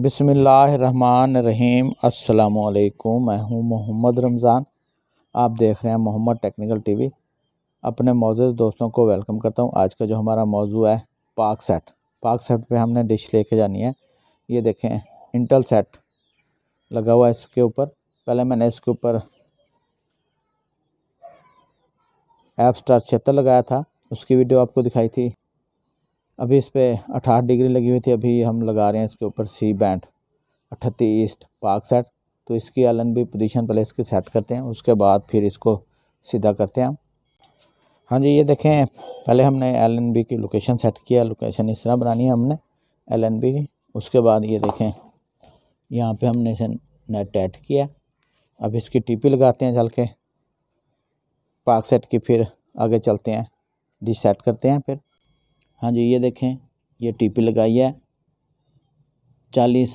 रहीम असलकुम मैं हूं मोहम्मद रमज़ान आप देख रहे हैं मोहम्मद टेक्निकल टीवी अपने मौजूद दोस्तों को वेलकम करता हूं आज का जो हमारा मौजू है पाक सेट पाक सेट पे हमने डिश लेके जानी है ये देखें इंटल सेट लगा हुआ है इसके ऊपर पहले मैंने इसके ऊपर एप स्टार छिहत्तर लगाया था उसकी वीडियो आपको दिखाई थी अभी इस पर अठारह डिग्री लगी हुई थी अभी हम लगा रहे हैं इसके ऊपर सी बैंड अठत्ती ईस्ट पाक सेट तो इसकी एलन भी पोजिशन पहले इसकी सेट करते हैं उसके बाद फिर इसको सीधा करते हैं हम हाँ जी ये देखें पहले हमने एल एन बी की लोकेशन सेट किया लोकेशन इस तरह बनानी है हमने एल एन बी की उसके बाद ये देखें यहाँ पे हमने इसे नेट टैट किया अब इसकी टीपी लगाते हैं चल के पार्क सेट की फिर आगे चलते हैं डिस सेट करते हैं फिर हाँ जी ये देखें ये टीपी लगाई है चालीस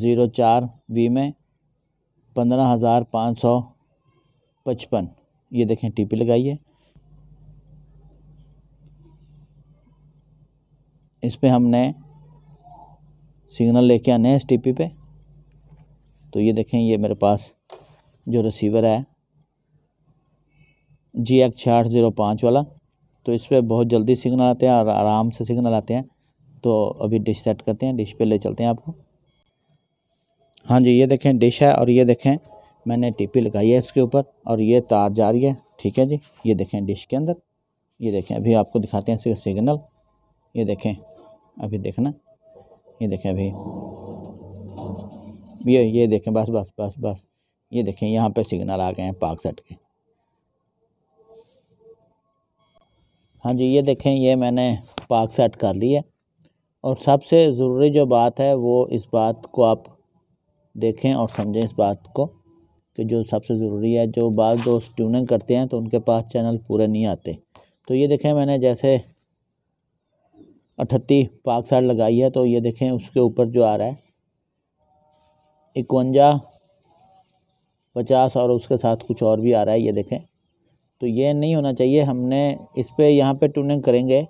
ज़ीरो चार वी में पंद्रह हज़ार पाँच सौ पचपन ये देखें टीपी लगाई है इस पर हमने सिग्नल लेके आने हैं इस टीपी पे तो ये देखें ये मेरे पास जो रिसीवर है जी एक्स छियाठ ज़ीरो पाँच वाला तो इस पर बहुत जल्दी सिग्नल आते हैं और आराम से सिग्नल आते हैं तो अभी डिश सेट करते हैं डिश पे ले चलते हैं आपको हाँ जी ये देखें डिश है और ये देखें मैंने टीपी लगाई है इसके ऊपर और ये तार जा रही है ठीक है जी ये देखें डिश के अंदर ये देखें अभी आपको दिखाते हैं सिग्नल ये देखें अभी देखना ये देखें अभी ये ये देखें बस बस बस बस ये देखें यहाँ पे सिग्नल आ गए हैं पाक सेट के हाँ जी ये देखें ये मैंने पाक सेट कर ली है और सबसे ज़रूरी जो बात है वो इस बात को आप देखें और समझें इस बात को कि जो सबसे ज़रूरी है जो बाल दोस्त ट्यूनिंग करते हैं तो उनके पास चैनल पूरे नहीं आते तो ये देखें मैंने जैसे अठत्ती पाक सेट लगाई है तो ये देखें उसके ऊपर जो आ रहा है इकवंजा पचास और उसके साथ कुछ और भी आ रहा है ये देखें तो ये नहीं होना चाहिए हमने इस पर यहाँ पर ट्यूनिंग करेंगे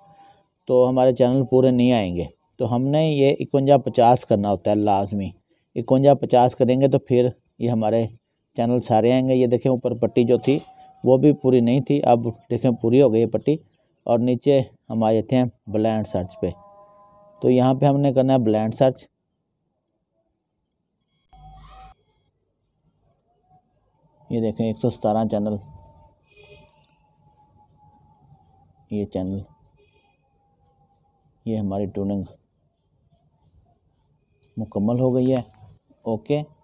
तो हमारे चैनल पूरे नहीं आएंगे तो हमने ये इकवंजा पचास करना होता है लाजमी इकवंजा पचास करेंगे तो फिर ये हमारे चैनल सारे आएंगे ये देखें ऊपर पट्टी जो थी वो भी पूरी नहीं थी अब देखें पूरी हो गई पट्टी और नीचे हम आ जाते हैं ब्लैंड सर्च पे तो यहाँ पे हमने करना है ब्लैंड सर्च ये देखें एक सौ सतारह चैनल ये चैनल ये हमारी ट्यूनिंग मुकम्मल हो गई है ओके